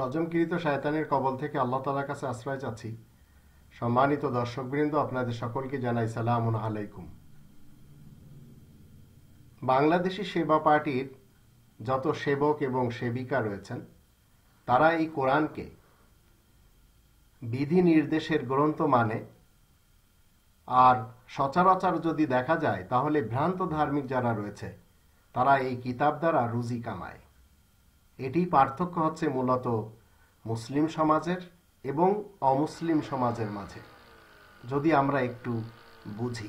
রজমকিরিত শায়তানের কবল থেকে আল্লাহ তালার কাছে আশ্রয় চাচ্ছি সম্মানিত দর্শকবৃন্দ আপনাদের সকলকে জানাই সালাম আলাইকুম বাংলাদেশি সেবা পার্টির যত সেবক এবং সেবিকা রয়েছেন তারা এই কোরআনকে বিধি নির্দেশের গ্রন্থ মানে আর সচরাচর যদি দেখা যায় তাহলে ভ্রান্ত ধার্মিক যারা রয়েছে তারা এই কিতাব দ্বারা রুজি কামায় এটি পার্থক্য হচ্ছে মূলত মুসলিম সমাজের এবং অমুসলিম সমাজের মাঝে যদি আমরা একটু বুঝি